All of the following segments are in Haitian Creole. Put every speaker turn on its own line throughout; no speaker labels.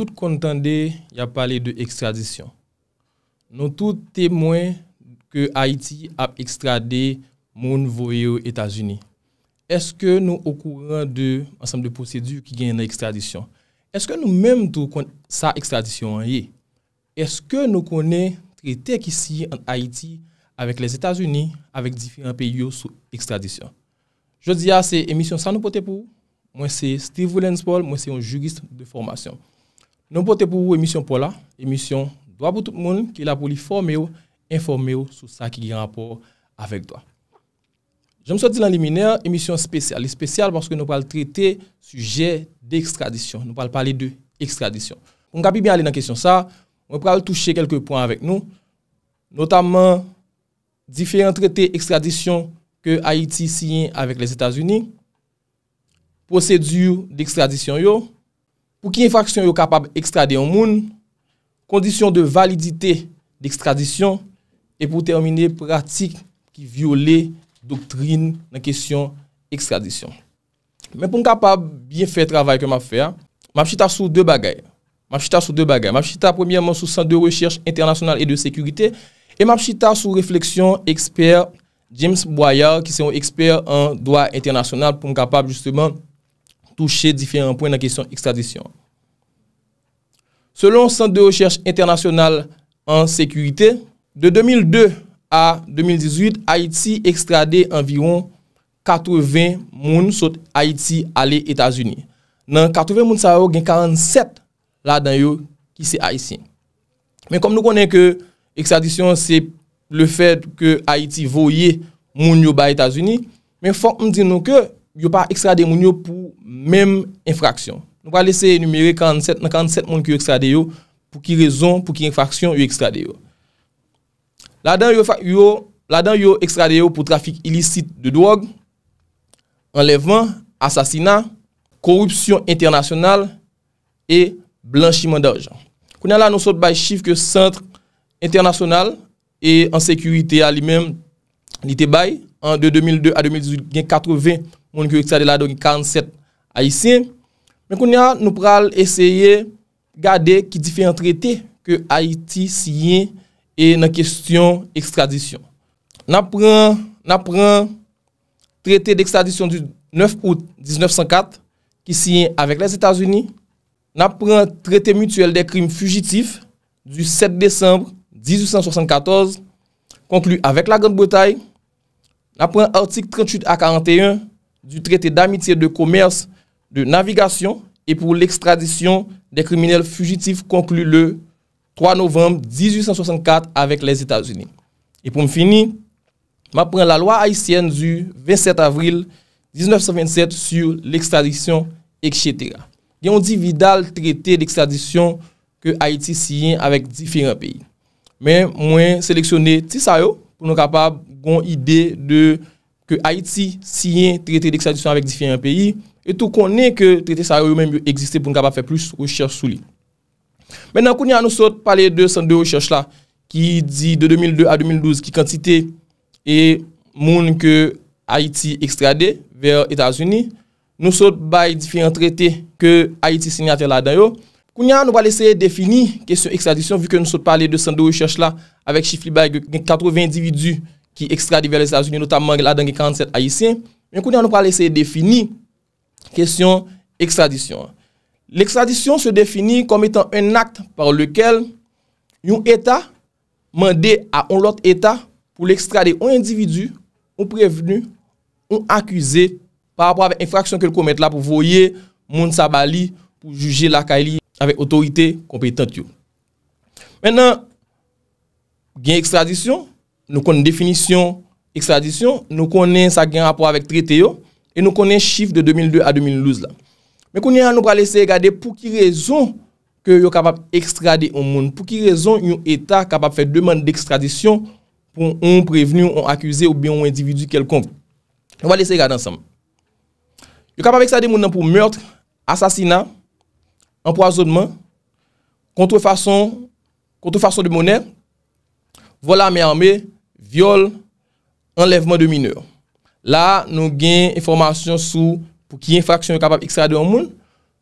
Nou tout kontande ya pale de ekstradisyon. Nou tout temwen ke Haiti ap ekstrade moun voyou Etats-Unis. Eske nou okouran de ansam de posedyou ki genye nan ekstradisyon? Eske nou menm tou kont sa ekstradisyon an ye? Eske nou konen tretek isi an Haiti avek les Etats-Unis avek diferent peyo sou ekstradisyon? Jodi ya se emisyon Sanopote pou? Mwen se Steve Williams Paul, mwen se yon jurist de formasyon. Nou pote pou ou emisyon pou la, emisyon doa pou tout moun ki la pou li forme ou informe ou sou sa ki li rapor avek doa. Jom so di lan limine, emisyon spesyal. Le spesyal pwanske nou pral trete suje d'extradisyon. Nou pral pale de extradisyon. On kapi bien ale nan kesyon sa, nou pral touche kelke pwan avek nou. Notaman, diferent trete extradisyon ke Haiti siyen avek les Etats-Unis. Posèdou d'extradisyon yo. pou ki infaksyon yo kapab ekstrade an moun, kondisyon de validite de ekstradisyon, et pou termine pratik ki viole doktrine nan kesyon ekstradisyon. Men pou m kapab bien fey travay ke m ap fè, m ap chita sou de bagay. M ap chita sou de bagay. M ap chita premièman sou san de recherche internasyonal et de sekurite, et m ap chita sou refleksyon eksper James Boyer ki se yon eksper an doa internasyonal pou m kapab justemen touche diferent pwen nan kesyon ekstradisyon. Selon Sante de Recherche Internasyonal en Sekurite, de 2002 a 2018, Haiti ekstrade environ 80 moun sot Haiti ale Etats-Unis. Nan 80 moun sa yo gen 47 la dan yo ki se Haitien. Men kom nou konen ke ekstradisyon se le fed ke Haiti voye moun yo ba Etats-Unis, men fok m di nou ke yo pa ekstrade moun yo pou mem infraksyon. Nou pa lese numere 47 moun ki yo ekstrade yo pou ki rezon, pou ki infraksyon yo ekstrade yo. La dan yo ekstrade yo pou trafik ilisit de drog, enlevman, asasina, korupsyon internasyonal, e blanchiman da ojan. Kounen la nou sot bay chif ke sent internasyonal e an sekurite li men li te bay an 2002 a 2018, 80 moun ki yo ekta de la do ki 47 Haitien, men kon ya nou pral eseye gade ki diferent rete ke Haiti siyen e nan kestyon ekstradisyon. Na pran rete de ekstradisyon du 9 ao 1904 ki siyen avek les Etats-Unis, na pran rete mutuel de krim fugitif du 7 Desembre 1874, konkluy avek la Grande Boutaille, na pran artik 38 a 41, du traité d'amitié de commerce de navigation et pour l'extradition des criminels fugitifs conclu le 3 novembre 1864 avec les Etats-Unis. Et pour me finir, ma pren la loi haïtienne du 27 avril 1927 sur l'extradition etc. Il y a un dividal traité d'extradition que Haïti signe avec différents pays. Mais moi, j'ai sélectionné Tissayou pour nous caper une bon idée de traité ke Haiti siyen trete d'extradisyon avek diferyen peyi, etou konen ke trete sa yo menm yo egziste pou nou kaba fe plus rechers souli. Menan koun ya nou sot pale de sonde rechers la, ki di de 2002 a 2012, ki kantite e moun ke Haiti ekstrade ver Etats-Unis, nou sot bay diferyen trete ke Haiti sinyate la dayo, koun ya nou wale seye defini kesyon ekstradysyon, vi ke nou sot pale de sonde rechers la avek chifli bay gen 80 individu ki ekstradivelle s'Ajouni, notamman la denge 47 ayisyen, men kounen an nou pale se defini kesyon ekstradisyon. L'ekstradisyon se defini kom etan en akte par lekel yon etat mande a on lot etat pou l'ekstrade yon individu ou prevenu ou akwize par rapport avek enfraksyon ke l'komet la pou voye moun sabali pou juje lakali avek otorite kompetent yo. Menan gen ekstradisyon nou konen definisyon ekstradisyon, nou konen sa gen rapor avek trete yo, e nou konen chif de 2002 a 2012 la. Men konen an nou pa lese gade pou ki rezon ke yo kapap ekstrade yon moun, pou ki rezon yon etat kapap fe deman de ekstradisyon pou yon preveni, yon akuse, ou byon yon individu kel konp. Yon va lese gade ansam. Yo kapap ekstrade moun nan pou meurtre, asasina, empoazonman, kontre fason, kontre fason de mounen, vola me ame, viole, enlevman de mineur. La nou gen informasyon sou pou ki infraksyon yo kapap ekstradisyon moun.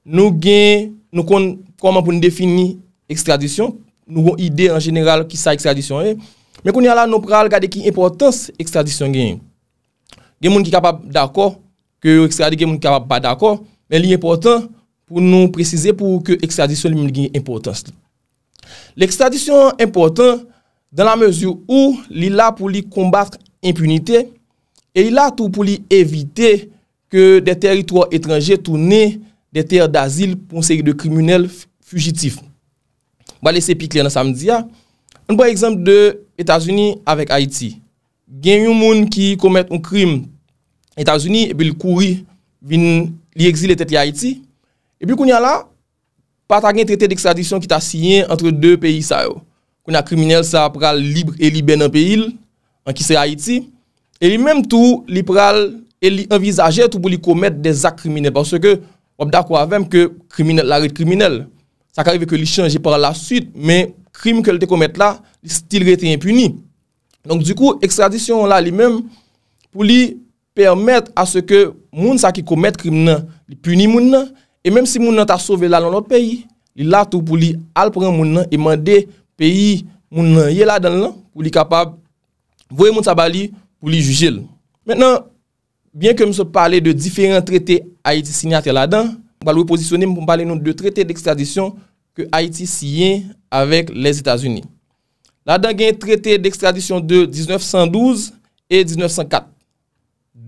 Nou gen, nou kon proman pou nou defini ekstradisyon. Nou kon ide en general ki sa ekstradisyon e. Men kon ya la nou pral gade ki importans ekstradisyon gen. Gen moun ki kapap d'akor, ke ekstradisyon gen moun ki kapap pa d'akor, men li importans pou nou prezise pou ke ekstradisyon moun gen importans. L'ekstradisyon importans, Dan la mezyou ou li la pou li kombat impunite, e li la tou pou li evite ke de teritouan etranje tou ne de ter d'azil pou nseye de kriminelle fugitif. Bo alese pik li an sa mdia, an bo ekzamp de Etasuni avek Haiti. Gen yon moun ki komet un krim Etasuni e bil kouri vin li exil etete Haiti, e bil koun ya la, pata gen trite d'ekstradisyon ki ta siyen entre de peyi sa yo. kwen a kriminel sa pral libre e li ben an pe il, an ki se Haiti, e li menm tou li pral e li envizaje tou pou li komet de zak kriminel, panso ke wap da kwa vem ke la red kriminel. Sa karive ke li chanji par la suite, men krim ke li te komet la, li stil rete yon puni. Donk du kou, ekstradisyon la li menm pou li permet a se ke moun sa ki komet kriminen, li puni moun nan, e menm si moun nan ta sove la lan an peyi, li la tou pou li alpran moun nan e mwande pou li komet kriminen. peyi moun nan ye ladan lan pou li kapab vwe moun tabali pou li jujil. Menan, bien ke moun se pale de diferent trete Haiti sinyate ladan, moun pale nou de trete de extradisyon ki Haiti siyen avèk les Etats-Unis. Ladan gen trete de extradisyon de 1912 et 1904.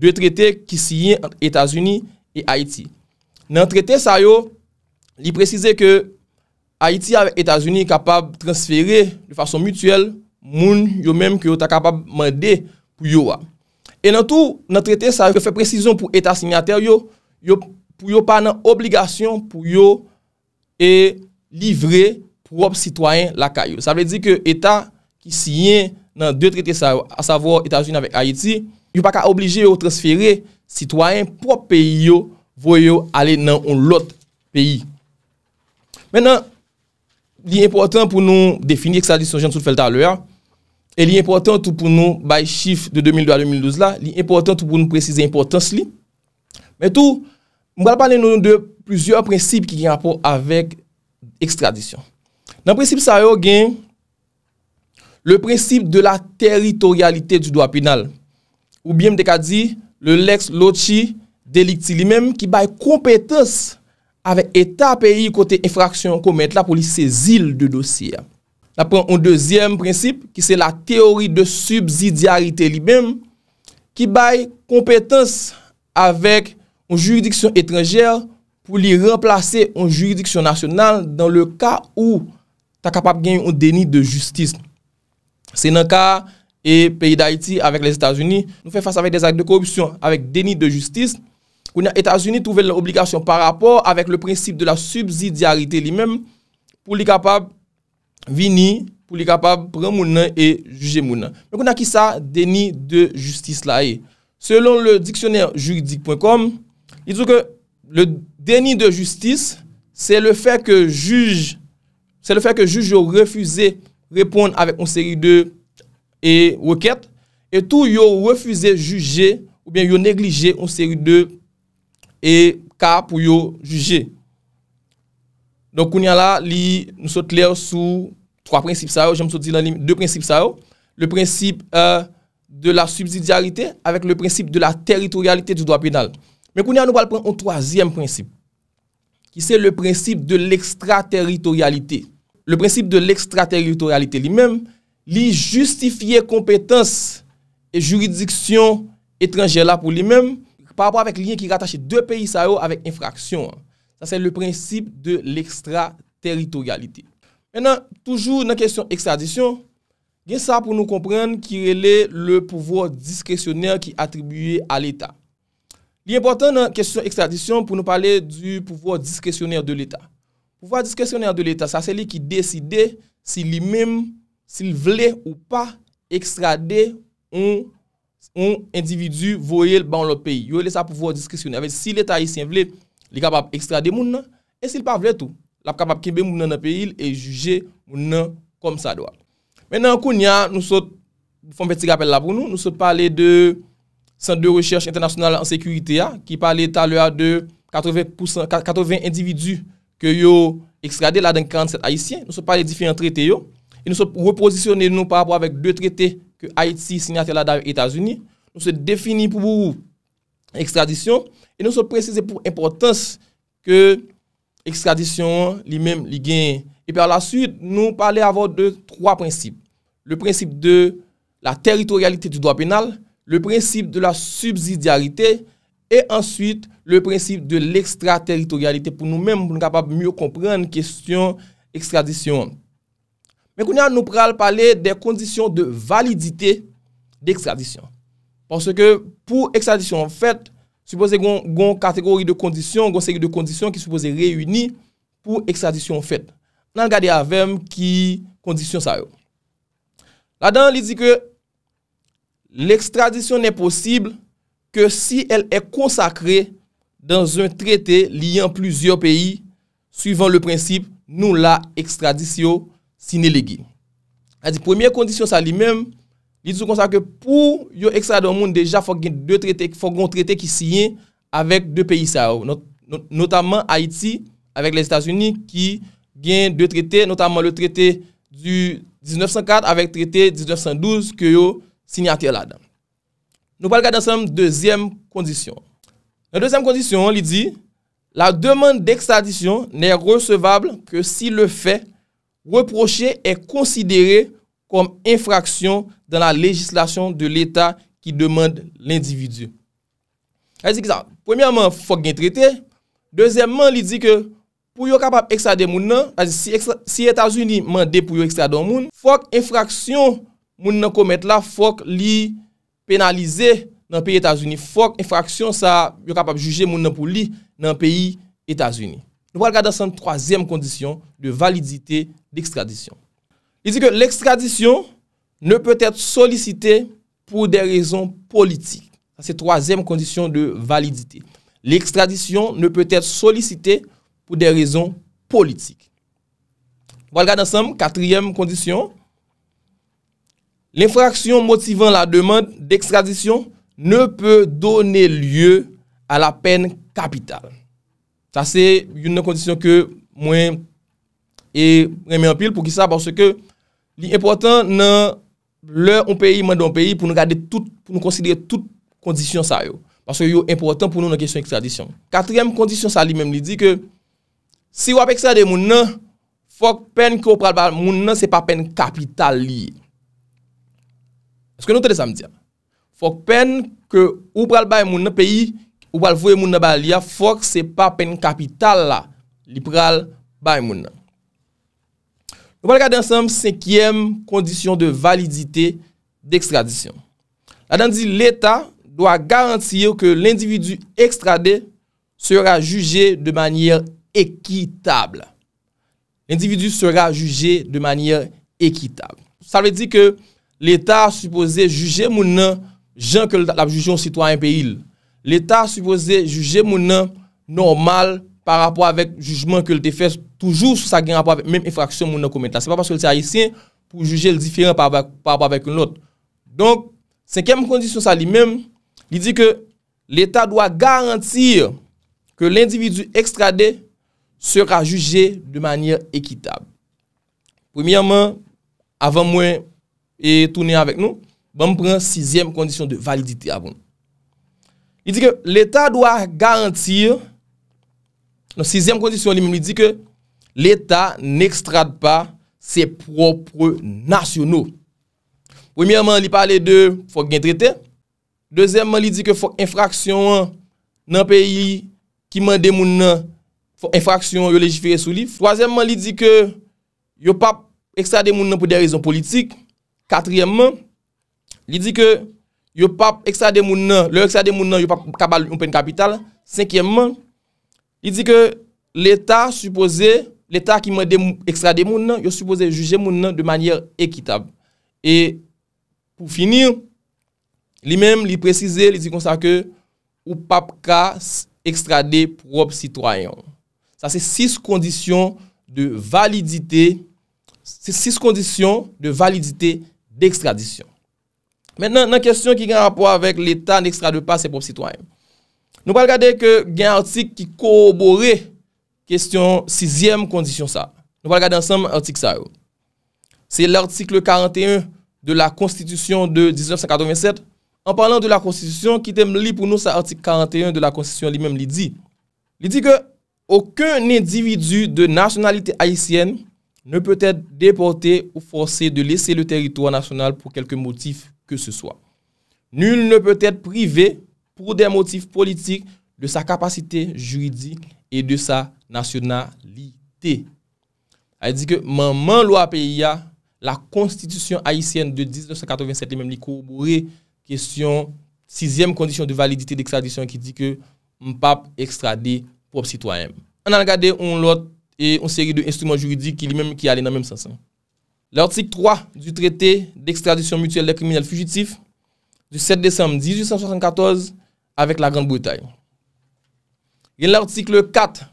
De trete ki siyen avèk Etats-Unis et Haiti. Nan trete sa yo, li prezise ke, Haiti avek Etasuni kapab transfere de fason mutuel moun yo mèm ki yo ta kapab mède pou yo wè. E nan tout, nan traite sa, yo fè precizon pou etas signater yo, yo pou yo pa nan obligasyon pou yo e livre prop sitwayen lakay yo. Sa vè di ki etan ki siyen nan de traite sa, a savo Etasuni avek Haiti, yo pa ka oblije yo transfere sitwayen prop peyi yo voyo ale nan on lot peyi. Men nan li importan pou nou defini ekstradisyon jan tout fel talwe a, e li importan tout pou nou bay chif de 2002 a 2012 la, li importan tout pou nou prezize importans li. Men tout, mwen kal pale nou de plusieurs principes ki ki rapport avek ekstradisyon. Nan precipe sa yo gen, le precipe de la teritorialite du doa penal, ou bie m dekadi le lex loti delikti li men ki bay kompetensi, avek eta peyi kote infraksyon komet la pou li sezil de dosye. La pren an dezyen prinsip ki se la teori de subsidiarite li bem ki bay kompetans avek an juridiksyon etrenger pou li remplase an juridiksyon nasyonal dan le ka ou ta kapap gen yon deni de justisne. Senaka e peyi d'Haïti avek les Etats-Unis nou fe fase avek des ak de korupsyon avek deni de justisne Kou na Etats-Unis, touve l'obligasyon pa rapor avèk le prinsip de la subsidiarite li mèm pou li kapab vini, pou li kapab prè mounen e juje mounen. Kou na ki sa, deni de justice la e. Selon le diksyoner juridik.com, le deni de justice se le fè ke juj se le fè ke juj yo refuze repon avèk an seri de e weket e tou yo refuze juje ou bien yo neglije an seri de E ka pou yo juje. Don koun ya la, li nou sot lè sou 3 prinsip sa yo. Jèm sot di nan li 2 prinsip sa yo. Le prinsip euh, de la subsidiarite avèk le prinsip de la teritorialite du doa penal. Men koun ya nou valpon an 3e prinsip. Ki se le prinsip de l'extraterritorialite. Le prinsip de l'extraterritorialite li mèm li justifiye kompetans et juridiksyon etranger la pou li mèm Par rapport avek liye ki ratache de peyi sa yo avek infraksyon. Sa se le prinsip de l'extraterritorialite. Menan, toujou nan kesyon extradisyon, gen sa pou nou komprende ki rele le pouvo diskresyoner ki atribuye a l'Etat. Liye important nan kesyon extradisyon pou nou pale du pouvo diskresyoner de l'Etat. Pouvo diskresyoner de l'Etat, sa se li ki deside si li mem, si li vle ou pa, ekstrade ou ekstrade. ou individu voyel ban lop peyi. Yo le sa pouvo diskresyoner. Avè si l'Etat Haitien vle, li kapap ekstrade moun nan, e si l'pa vle tou, lap kapap kebe moun nan nan peyi, e juje moun nan kom sa doa. Mènen an kon ya, nou sot, fom peti rappel la pou nou, nou sot pale de Sante de Recherche Internationale en Sécurité ya, ki pale talwa de 80 individu ke yo ekstrade la den 47 Haitien, nou sot pale difien traite yo, Et nous sommes repositionnés nous par rapport avec deux traités que Haïti signate à l'ADAP et aux Etats-Unis. Nous sommes définis pour extradition et nous sommes précisés pour l'importance que l'extradition, les mêmes, les gains. Et par la suite, nous parlons avant de trois principes. Le principe de la territorialité du droit pénal, le principe de la subsidiarité et ensuite le principe de l'extraterritorialité. Pour nous-mêmes, nous sommes capables de mieux comprendre la question extradition. Men koun ya nou pral pale de kondisyon de validite de ekstradisyon. Pon se ke pou ekstradisyon fet, sou pose gon kategori de kondisyon, gon seri de kondisyon ki sou pose reyuni pou ekstradisyon fet. Nan gade avem ki kondisyon sa yo. La dan li di ke l'ekstradisyon ne posible ke si el e konsakre dan zon trete liyan plouzyon peyi suivan le prinsip nou la ekstradisyon sayo. Sine legi. A di, premier kondisyon sa li men, li di sou konsa ke pou yo ekstradan moun deja fok gen 2 traite, fok gen traite ki siyen avèk 2 peyi sa ou. Notaman Haiti avèk les Etats-Unis ki gen 2 traite, notaman le traite du 1904 avèk traite 1912 ke yo sinyati ala dam. Nou pal kade ansam deuxième kondisyon. Nè deuxième kondisyon, li di, la deman dekstradisyon nè recevable ke si le fè Reproche e konsidere kom infraksyon dan la lejislasyon de l'Etat ki demande l'individu. Premièman, fok gen trete. Dezemman, li di ke pou yo kapap ekstraden moun nan, si Etasuni mande pou yo ekstraden moun, fok infraksyon moun nan komet la, fok li penalize nan peyi Etasuni. Fok infraksyon sa yo kapap juje moun nan pou li nan peyi Etasuni. Nous allons regarder ensemble troisième condition de validité d'extradition. Il dit que l'extradition ne peut être sollicitée pour des raisons politiques. C'est la troisième condition de validité. L'extradition ne peut être sollicitée pour des raisons politiques. Nous allons regarder ensemble, quatrième condition. L'infraction motivant la demande d'extradition ne peut donner lieu à la peine capitale. Sa se yon nan kondisyon ke mwen e reme anpil pou ki sa parce ke li importan nan lè an peyi, mwen dan peyi pou nou gade tout, pou nou konsidere tout kondisyon sa yo. Parce yo yon importan pou nou nan kesyon ek tradisyon. Katryem kondisyon sa li menm li di ke si wap ek sa de moun nan, fok pen ke ou pral bay moun nan se pa pen kapital li. Eske nou te de sa m diya. Fok pen ke ou pral bay moun nan peyi Ou balvoye moun nan balya, fok se pa pen kapital la, lipral bay moun nan. Ou bal gade ansam, sekiyem kondisyon de validite dekstradisyon. Adan di, leta doa garantir ke l'individu ekstrade sera juje de manye ekitable. L'individu sera juje de manye ekitable. Sa ve di ke leta supose juje moun nan jan ke la jujyon sitwa en peyil. l'Etat suppose juje mounan normal par rapport avèk jujman ke l'te fès toujou sa gen rapport avèk mèm infraksyon mounan koumen ta. Se pa paske l'te haïsien pou juje l'diferent par rapport avèk l'ot. Donk, senkem kondisyon sa li mèm, li di ke l'Etat dwa garantir ke l'individu ekstradè sera juje de manye ekitab. Premiyaman, avèm mwen etounen avèk nou, bèm pren sixyem kondisyon de validite avèm. Li di ke l'Etat dwa garantir, nan 6èm kondisyon li mèm, li di ke l'Etat n'extrade pa se propre nasyonou. Wèmièman, li pale de fòk gen tretè. Dezyèman, li di ke fòk infraksyon nan peyi ki man demoun nan fòk infraksyon yo lejifire sou li. Twazèman, li di ke yo pa ekstrade moun nan pou de rezon politik. Katrièman, li di ke yo pap ekstrade moun nan, yo ekstrade moun nan, yo pap kabal yon pen kapital, senkye man, yi di ke l'Etat supose, l'Etat ki mwen ekstrade moun nan, yo supose juje moun nan de manyer ekitab. Et pou finir, li men li prezise, li di kon sa ke yo pap ka ekstrade prop sitwayan. Sa se sis kondisyon de validite, se sis kondisyon de validite de ekstradisyon. Mènen nan kèsyon ki gen apò avèk l'Etat n'ekstrade pa se pop sitwany. Nou pal gade ke gen artik ki korobore kèsyon 6èm kondisyon sa. Nou pal gade ansam artik sa yo. Se l'artik 41 de la Konstitisyon de 1987, an palan de la Konstitisyon ki tem li pou nou sa artik 41 de la Konstitisyon li mèm li di. Li di ke, Okun individu de nasyonalite haisyen ne peut être déporté ou forcé de laisser le territoire national pour quelques motifs Nul ne peut être privé pour des motifs politiques de sa capacité juridique et de sa nationalité. A dit que maman loi PIA, la constitution haïtienne de 1987, le même Likou, bourré question sixième condition de validité d'extradition qui dit que m'pap extradit propre citoyen. On a regardé un lot et un série de instruments juridiques qui allaient dans le même sens. L'article 3 du traité d'extradition mutuelle de criminels fugitifs du 7 décembre 1874 avèk la Grande-Bretagne. Rien l'article 4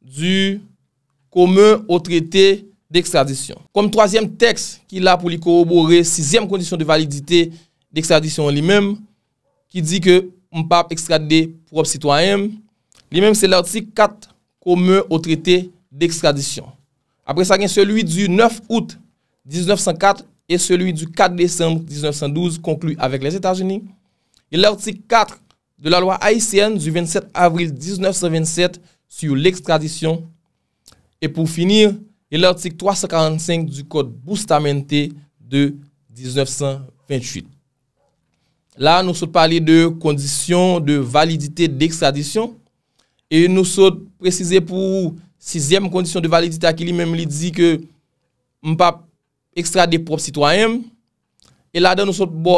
du commun au traité d'extradition. Koum 3èm tekst ki la pou li korobore 6èm kondisyon de validité d'extradition li mèm ki di ke mpap extradé prop sitwaèm. Li mèm se l'article 4 commun au traité d'extradition. Apè sa gen celui du 9 août 1904 et celui du 4 décembre 1912 conclu avec les États-Unis, et l'article 4 de la loi haïtienne du 27 avril 1927 sur l'extradition, et pour finir, l'article 345 du Code Bustamente de 1928. Là, nous sommes parlé de conditions de validité d'extradition et nous sommes précisés pour sixième condition de validité qui lui-même dit que pas ekstrade prop sitwaem, e la dan nou sot bo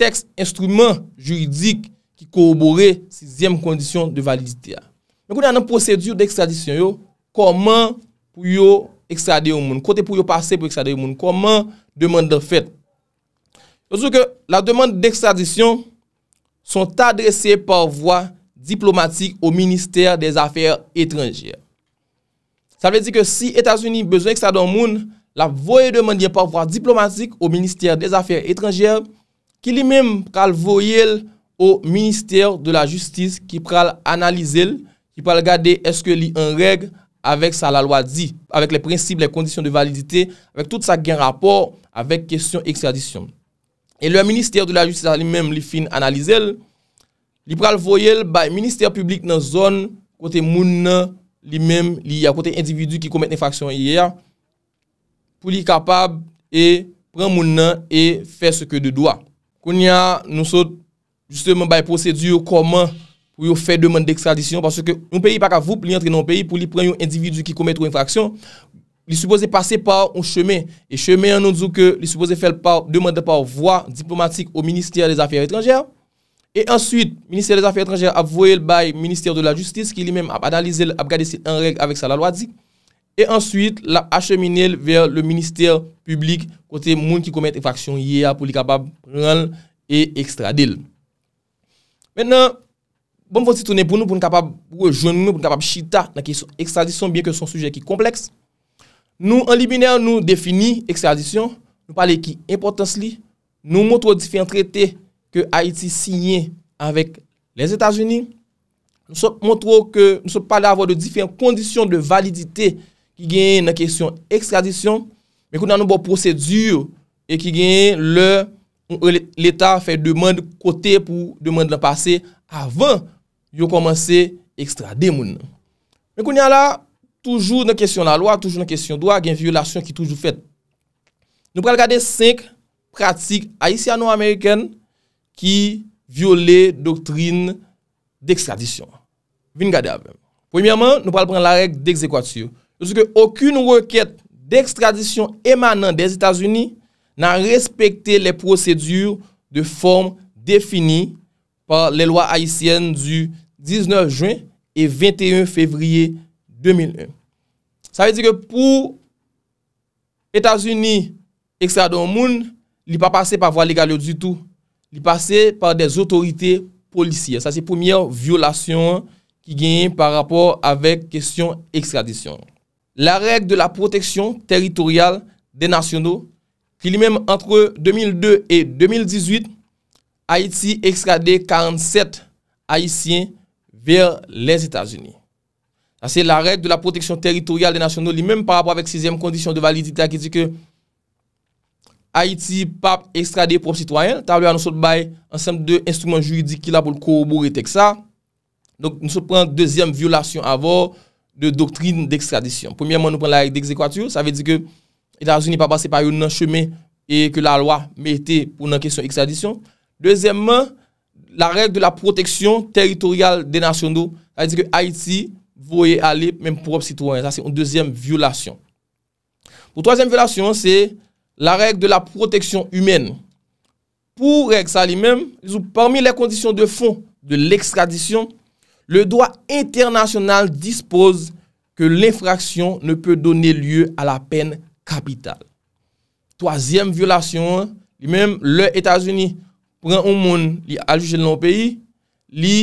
tekst instrument juridik ki korobore 6e kondisyon de validite a. Mwen kou nan nan prosedur de ekstradisyon yo, koman pou yo ekstrade yon moun, kote pou yo pase pou ekstrade yon moun, koman deman de fèt. Yo sou ke la deman de ekstradisyon son adrese par voa diplomatik ou Ministère des Affaires Étrangères. Sa vè di ke si Etats-Unis bezo ekstrade yon moun, la voye de mandyen parvoi diplomatik ou Ministère des Affaires Étrangères ki li mèm pral voyel ou Ministère de la Justice ki pral analizel, ki pral gade eske li en reg avek sa la loi di, avek le principe, le kondisyon de validité, avek tout sa gen rapor, avek kestyon ekstradisyon. E lè Ministère de la Justice li mèm li fin analizel, li pral voyel ba Ministère public nan zon kote moun nan li mèm li ya, kote individu ki komet nefaksyon yè ya, pou li kapab e pran moun nan e fè sè kè de doa. Koun ya nou sòt jistèmen baye prosedur koman pou yo fè deman de ekstradisyon parce ke nou peyi pak avou pou li antre nan ou peyi pou li pran yon individu ki koumet ou infraksyon, li soubose pase par ou cheme, e cheme anon dzo ke li soubose fèl par, deman de par voa diplomatik ou Ministère des Affaires Étrangères, e answit Ministère des Affaires Étrangères ap voyel baye Ministère de la Justice ki li men ap analize ap gade si en règle avèk sa la loi dik, E answit la achemine l ver le minister publik kote moun ki komet evaksyon ye a pou li kapab renl e ekstradil. Menan, bon vwoti tounen pou nou pou nou kapab rejoin nou pou nou kapab chita na ki ekstradisyon bien ke son sujè ki kompleks. Nou an libinè nou defini ekstradisyon, nou pale ki importans li, nou mwotro difen traite ke Haiti signye avèk les Etats-Unis. Nou mwotro ke nou se pale avò de difen kondisyon de validite ekstradisyon. ki gen nan kesyon ekstradisyon, men kou nan nou bo prosedur, e ki gen l'Etat fè deman kote pou deman la pase, avan yo komanse ekstradé moun. Men kou nyan la, toujou nan kesyon la loa, toujou nan kesyon doa, gen vyolasyon ki toujou fèt. Nou pral gade 5 pratik haisyano-amerikèn ki vyole doktrine dekstradisyon. Vin gade avan. Premiyaman, nou pral pran la rek dekzekwasyon. Sousi ke akoun waket d'extradisyon emanan des Etats-Unis nan respekte le prosedur de form defini par le lwa Haitienne du 19 juen et 21 fevrier 2001. Sa ve di ke pou Etats-Unis ekstradisyon moun li pa pase pa vwa legalyo di tou, li pase pa des otorite polisye. Sa se poumyer vyolasyon ki genye par rapor avek kestyon ekstradisyon moun. la règle de la proteksyon teritorial de nasyonou, ki li mèm entre 2002 et 2018, Haïti ekstrade 47 Haïtien ver les Etats-Unis. La règle de la proteksyon teritorial de nasyonou, li mèm par rapport avèk 6èm kondisyon de validita, ki di ke Haïti pa ekstrade prop citoyen, tabè anou sot bay ansem de instrument juridik ki la pou koubou rete ksa. Nou sot prèm 2èm vyolasyon avòr, de doktrine d'extradisyon. Premièman nou pren la règle d'exekwasyon, sa ve di ke Etats-Unis pa basse par yon nan chemè e ke la lwa mette pou nan kesyon extradisyon. Dezyèman, la règle de la proteksyon teritorial de nasyon nou, sa ve di ke Haïti voye alè mèm prop sitwoyen. Sa se yon dezyèm vyolasyon. Ou tozyèm vyolasyon, se la règle de la proteksyon humèn. Pou règle sa li mèm, parmi lè kondisyon de fon de l'extradisyon, Le doa internasyonal dispose ke l'infraksyon ne pe donye lye a la pen kapital. Toasyem violasyon, li menm le Etats-Unis pran ou moun li aljujel nan peyi, li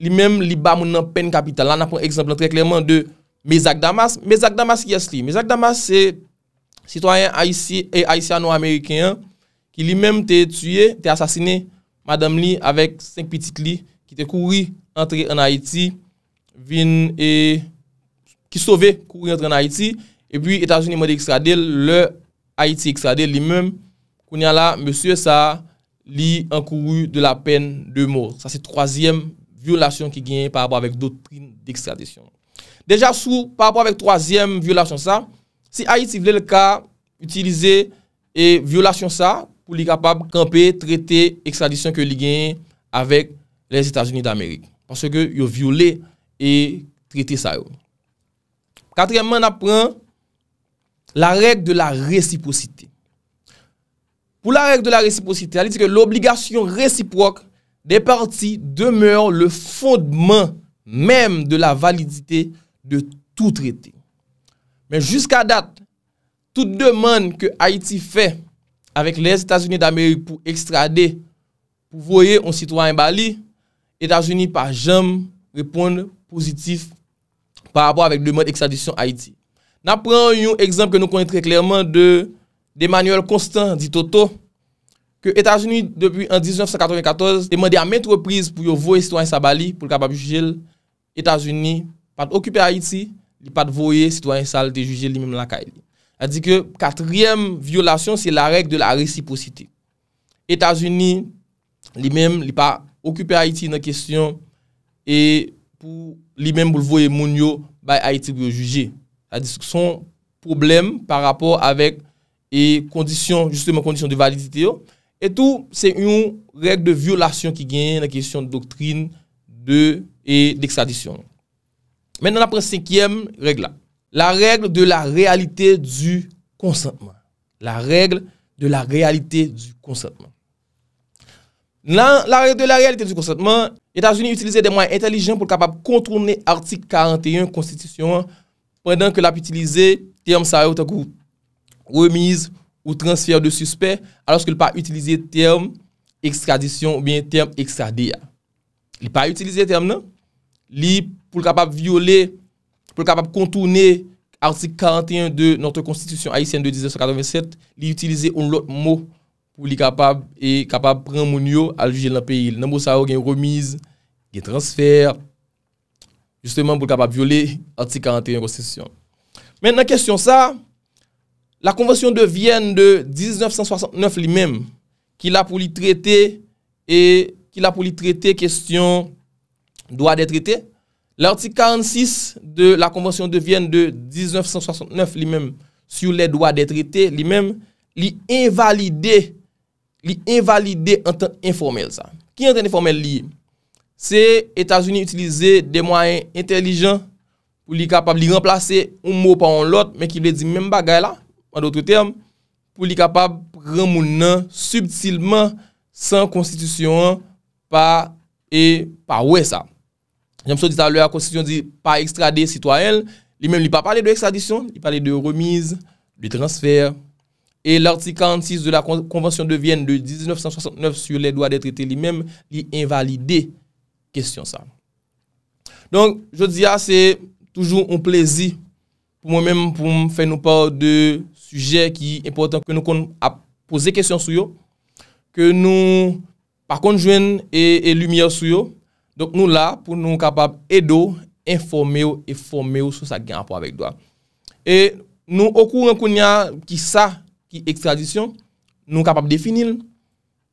li menm li ba moun nan pen kapital. La nan pon eksemple trè klerman de Mezak Damas. Mezak Damas yas li. Mezak Damas se sitwayen Haitian ou Amerikyan ki li menm te tuye, te asasine madame li avèk 5 pitik li ki te kouri Entré en Haïti, vin et qui sauvé Kourou y entre en Haïti. Et puis, Etats-Unis mède extrader le Haïti extrader li mèm. Kounia la, monsieur sa li en Kourou de la peine de mort. Sa se troisième violation ki gen par rapport avec doctrine d'extradition. Deja sou, par rapport avec troisième violation sa, si Haïti vè le ka, utilize et violation sa pou li kapab kampe traite extradition ke li gen avèk les Etats-Unis d'Amérique. panse ge yo viole e trite sa ou. Katreman apren la rek de la resiposite. Pou la rek de la resiposite, alite ke l'obligasyon resiprok de parti demeur le fondman menm de la validite de tou trite. Men jiska dat, tout deman ke Haiti fe avek le Etats-Unis d'Amerik pou ekstrade pou voye on sitwa en Bali, Etats-Unis pa jam reponde pozitif pa rabo avèk de mode extradisyon Haïti. Na pren yon ekzamp ke nou konen tre klerman de de manuel konstant di Toto ke Etats-Unis depi an 1994 demande a mèt reprise pou yo voye citoyen sa Bali pou l'kabab jujel Etats-Unis pa t'okupè Haïti li pa t'voye citoyen sal te jujel li mèm lakay li. La di ke katryem violasyon se la rek de la resiposite. Etats-Unis li mèm li pa Okupè Haïti nan kesyon e pou li men bou lvo e moun yo bay Haïti biyo juje. La disksyon, problem par rapor avek e kondisyon, justemen kondisyon de validite yo. E tou, se yon reg de vyolasyon ki genye nan kesyon de doktrine de e deksadisyon. Men nan apren sekyem reg la. La reg de la realite du konsantman. La reg de la realite du konsantman. Nan larek de la realite di konsantman, Etats-Unis utilize de mwen intelijen pou kapap kontourne artik 41 konstitisyon pren dan ke lap utilize term sarayotakou remize ou transfer de suspect alos ke li pa utilize term ekstradisyon ou bien term ekstradia. Li pa utilize term nan, li pou kapap kontourne artik 41 de notre konstitisyon Haitien de 1987, li utilize un lot mou ekstradisyon. pou li kapab, e kapab pren moun yo al juje la peyi. Nambou sa ou gen remiz, gen transfer, justeman pou kapab viole artik 41 resesyon. Men nan kesyon sa, la konvonsyon devyen de 1969 li men, ki la pou li trete, e ki la pou li trete, kestyon doa de trete, l'artik 46 de la konvonsyon devyen de 1969 li men, sou le doa de trete, li men, li invalide li invalide an tan informel sa. Ki an tan informel li? Se Etasouni utilize de mwayen intelijen pou li kapab li remplase un mou pa an lot, men ki li li di men bagay la, an doutre term, pou li kapab remounan subtileman san konstitusyon pa e pa wè sa. Jansou dit alou ya konstitusyon di pa ekstrade sitwarel, li men li pa pale de ekstradisyon, li pale de remise, li transfer, Et l'article 46 de la Convention de Vienne de 1969 sur les droits des traités li mèm li invalide question sa. Donc, je dis ya, ah, c'est toujours un plaisir pou mèm pou m'fè nou par de sujet ki important pou nou kon a poser question sou yo, ke nou pa konjwen et lumièl sou yo. Donc, nou la pou nou kapab edo informe ou informe ou sou sa gen rapport avèk doa. Et nou okou renkoun ya ki sa ki ekstradisyon, nou kapap definil,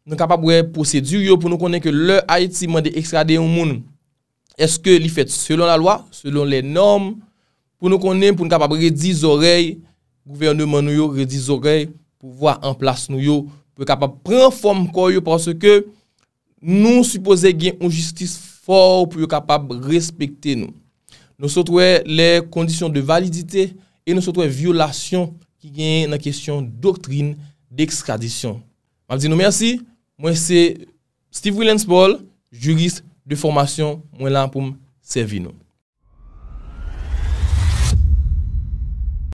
nou kapap wè posèdur yo, pou nou konen ke lè a eti mande ekstradè yon moun, eske li fèt selon la lwa, selon lè norm, pou nou konen, pou nou kapap redizorey, gouvernement nou yo redizorey, pou wè an plas nou yo, pou nou kapap prenform kò yo, pwè an seke nou suppose gen yon jistis fòr, pou nou kapap respèkte nou. Nou sot wè lè kondisyon de validité, e nou sot wè violasyon, genye nan kesyon doktrin dekstradisyon. Maldi nou mersi, mwen se Steve Williams Paul, jurist de formasyon, mwen lan pou msevi nou.